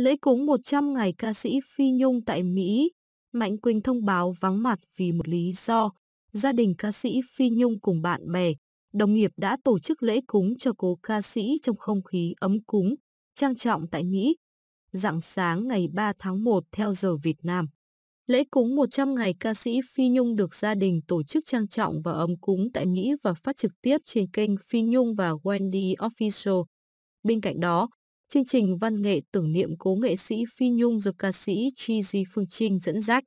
Lễ cúng 100 ngày ca sĩ Phi Nhung tại Mỹ, Mạnh Quỳnh thông báo vắng mặt vì một lý do. Gia đình ca sĩ Phi Nhung cùng bạn bè, đồng nghiệp đã tổ chức lễ cúng cho cô ca sĩ trong không khí ấm cúng, trang trọng tại Mỹ. dạng sáng ngày 3 tháng 1 theo giờ Việt Nam. Lễ cúng 100 ngày ca sĩ Phi Nhung được gia đình tổ chức trang trọng và ấm cúng tại Mỹ và phát trực tiếp trên kênh Phi Nhung và Wendy Official. Bên cạnh đó, chương trình văn nghệ tưởng niệm cố nghệ sĩ Phi Nhung do ca sĩ Chi Di Phương Trinh dẫn dắt.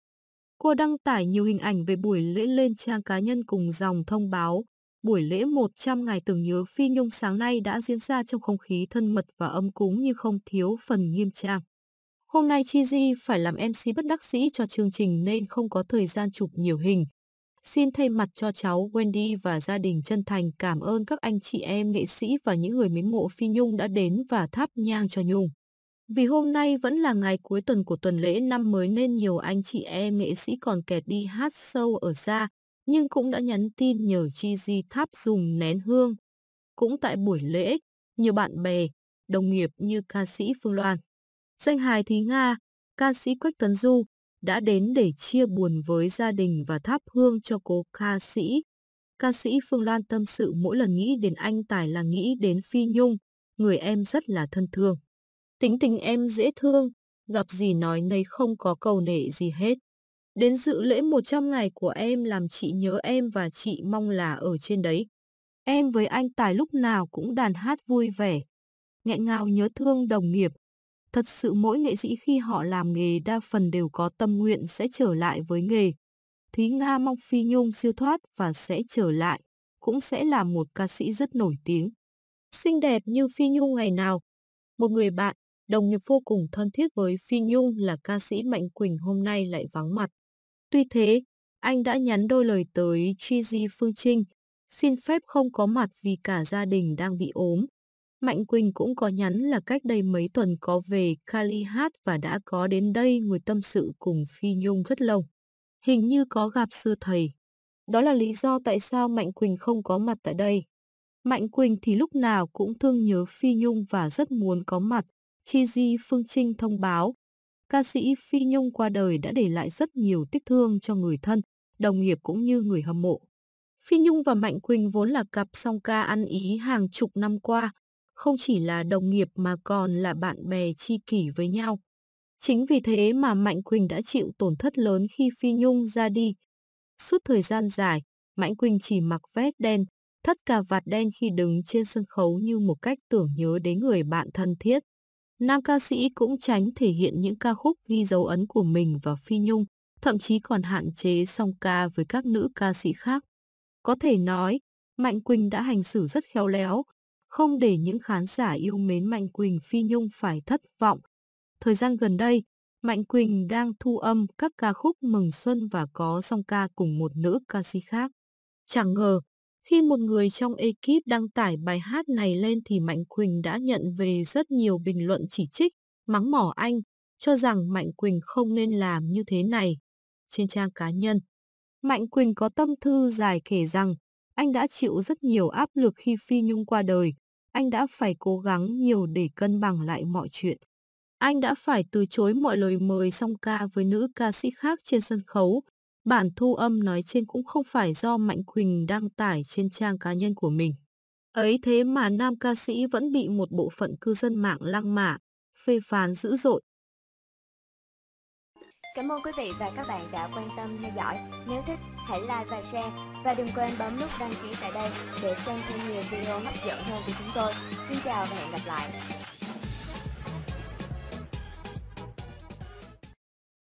Cô đăng tải nhiều hình ảnh về buổi lễ lên trang cá nhân cùng dòng thông báo. Buổi lễ 100 ngày tưởng nhớ Phi Nhung sáng nay đã diễn ra trong không khí thân mật và âm cúng như không thiếu phần nghiêm trang. Hôm nay Chi Di phải làm MC bất đắc sĩ cho chương trình nên không có thời gian chụp nhiều hình, Xin thay mặt cho cháu Wendy và gia đình chân thành cảm ơn các anh chị em nghệ sĩ và những người mến mộ Phi Nhung đã đến và thắp nhang cho Nhung. Vì hôm nay vẫn là ngày cuối tuần của tuần lễ năm mới nên nhiều anh chị em nghệ sĩ còn kẹt đi hát sâu ở xa, nhưng cũng đã nhắn tin nhờ Chi Di thắp dùng nén hương. Cũng tại buổi lễ, nhiều bạn bè, đồng nghiệp như ca sĩ Phương Loan, danh hài Thí Nga, ca sĩ Quách Tuấn Du, đã đến để chia buồn với gia đình và thắp hương cho cô ca sĩ. Ca sĩ Phương Lan tâm sự mỗi lần nghĩ đến anh Tài là nghĩ đến Phi Nhung, người em rất là thân thương. Tính tình em dễ thương, gặp gì nói nấy không có cầu nệ gì hết. Đến dự lễ 100 ngày của em làm chị nhớ em và chị mong là ở trên đấy. Em với anh Tài lúc nào cũng đàn hát vui vẻ. Nghẹn ngào nhớ thương đồng nghiệp, Thật sự mỗi nghệ sĩ khi họ làm nghề đa phần đều có tâm nguyện sẽ trở lại với nghề. Thúy Nga mong Phi Nhung siêu thoát và sẽ trở lại, cũng sẽ là một ca sĩ rất nổi tiếng. Xinh đẹp như Phi Nhung ngày nào. Một người bạn, đồng nghiệp vô cùng thân thiết với Phi Nhung là ca sĩ Mạnh Quỳnh hôm nay lại vắng mặt. Tuy thế, anh đã nhắn đôi lời tới di Phương Trinh, xin phép không có mặt vì cả gia đình đang bị ốm. Mạnh Quỳnh cũng có nhắn là cách đây mấy tuần có về Cali hát và đã có đến đây ngồi tâm sự cùng Phi Nhung rất lâu. Hình như có gặp sư thầy. Đó là lý do tại sao Mạnh Quỳnh không có mặt tại đây. Mạnh Quỳnh thì lúc nào cũng thương nhớ Phi Nhung và rất muốn có mặt. Chi Di Phương Trinh thông báo, ca sĩ Phi Nhung qua đời đã để lại rất nhiều tích thương cho người thân, đồng nghiệp cũng như người hâm mộ. Phi Nhung và Mạnh Quỳnh vốn là cặp song ca ăn ý hàng chục năm qua, không chỉ là đồng nghiệp mà còn là bạn bè tri kỷ với nhau. Chính vì thế mà Mạnh Quỳnh đã chịu tổn thất lớn khi Phi Nhung ra đi. Suốt thời gian dài, Mạnh Quỳnh chỉ mặc vest đen, thắt cà vạt đen khi đứng trên sân khấu như một cách tưởng nhớ đến người bạn thân thiết. Nam ca sĩ cũng tránh thể hiện những ca khúc ghi dấu ấn của mình và Phi Nhung, thậm chí còn hạn chế song ca với các nữ ca sĩ khác. Có thể nói, Mạnh Quỳnh đã hành xử rất khéo léo, không để những khán giả yêu mến Mạnh Quỳnh Phi Nhung phải thất vọng. Thời gian gần đây, Mạnh Quỳnh đang thu âm các ca khúc Mừng Xuân và có song ca cùng một nữ ca sĩ khác. Chẳng ngờ, khi một người trong ekip đăng tải bài hát này lên thì Mạnh Quỳnh đã nhận về rất nhiều bình luận chỉ trích, mắng mỏ anh, cho rằng Mạnh Quỳnh không nên làm như thế này. Trên trang cá nhân, Mạnh Quỳnh có tâm thư dài kể rằng anh đã chịu rất nhiều áp lực khi Phi Nhung qua đời, anh đã phải cố gắng nhiều để cân bằng lại mọi chuyện. Anh đã phải từ chối mọi lời mời song ca với nữ ca sĩ khác trên sân khấu. Bản thu âm nói trên cũng không phải do Mạnh Quỳnh đăng tải trên trang cá nhân của mình. Ấy thế mà nam ca sĩ vẫn bị một bộ phận cư dân mạng lăng mạ, phê phán dữ dội. Cảm ơn quý vị và các bạn đã quan tâm theo dõi. Nếu thích Hãy like và share và đừng quên bấm nút đăng ký tại đây để xem thêm nhiều video hấp dẫn hơn của chúng tôi. Xin chào và hẹn gặp lại.